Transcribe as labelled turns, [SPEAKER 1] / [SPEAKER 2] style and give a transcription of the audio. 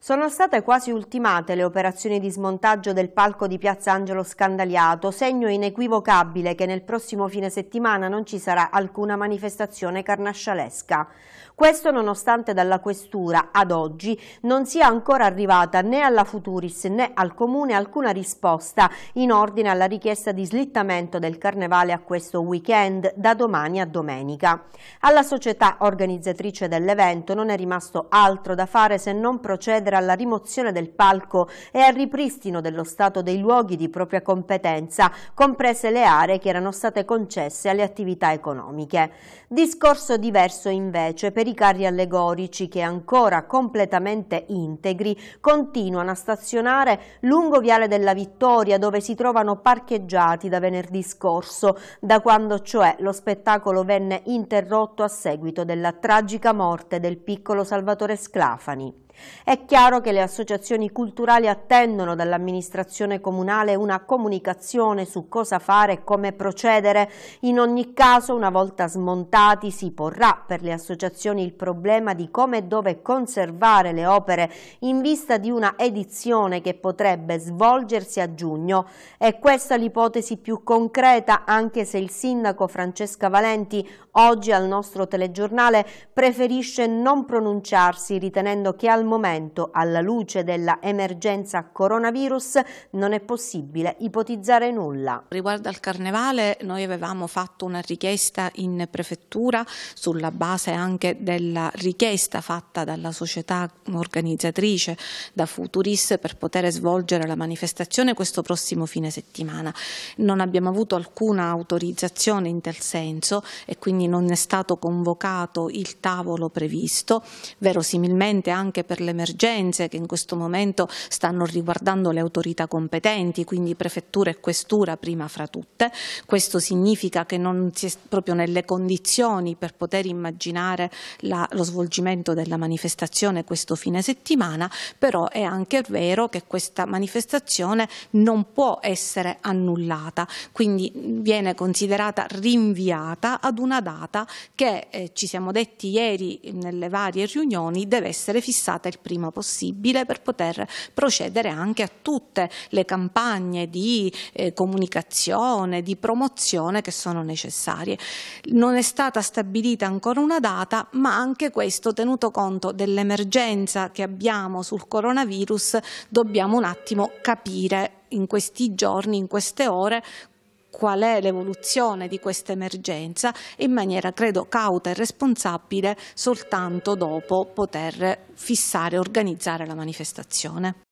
[SPEAKER 1] Sono state quasi ultimate le operazioni di smontaggio del palco di Piazza Angelo Scandaliato, segno inequivocabile che nel prossimo fine settimana non ci sarà alcuna manifestazione carnascialesca. Questo nonostante dalla Questura, ad oggi, non sia ancora arrivata né alla Futuris né al Comune alcuna risposta in ordine alla richiesta di slittamento del Carnevale a questo weekend, da domani a domenica. Alla società organizzatrice dell'evento non è rimasto altro da fare se non procedere procedere alla rimozione del palco e al ripristino dello stato dei luoghi di propria competenza, comprese le aree che erano state concesse alle attività economiche. Discorso diverso invece per i carri allegorici che ancora completamente integri continuano a stazionare lungo Viale della Vittoria dove si trovano parcheggiati da venerdì scorso, da quando cioè lo spettacolo venne interrotto a seguito della tragica morte del piccolo Salvatore Sclafani. È chiaro che le associazioni culturali attendono dall'amministrazione comunale una comunicazione su cosa fare e come procedere. In ogni caso, una volta smontati, si porrà per le associazioni il problema di come e dove conservare le opere in vista di una edizione che potrebbe svolgersi a giugno. È questa l'ipotesi più concreta, anche se il sindaco Francesca Valenti oggi al nostro telegiornale preferisce non pronunciarsi, ritenendo che al momento, alla luce della emergenza coronavirus, non è possibile ipotizzare nulla. Riguardo al carnevale, noi avevamo fatto una richiesta in
[SPEAKER 2] prefettura sulla base anche della richiesta fatta dalla società organizzatrice da Futuris per poter svolgere la manifestazione questo prossimo fine settimana. Non abbiamo avuto alcuna autorizzazione in tal senso e quindi non è stato convocato il tavolo previsto, verosimilmente anche per le emergenze che in questo momento stanno riguardando le autorità competenti, quindi prefettura e questura prima fra tutte. Questo significa che non si è proprio nelle condizioni per poter immaginare la, lo svolgimento della manifestazione questo fine settimana, però è anche vero che questa manifestazione non può essere annullata, quindi viene considerata rinviata ad una data che eh, ci siamo detti ieri nelle varie riunioni deve essere fissata preparata il prima possibile per poter procedere anche a tutte le campagne di eh, comunicazione, di promozione che sono necessarie. Non è stata stabilita ancora una data, ma anche questo, tenuto conto dell'emergenza che abbiamo sul coronavirus, dobbiamo un attimo capire in questi giorni, in queste ore, qual è l'evoluzione di questa emergenza in maniera credo cauta e responsabile soltanto dopo poter fissare
[SPEAKER 1] e organizzare la manifestazione.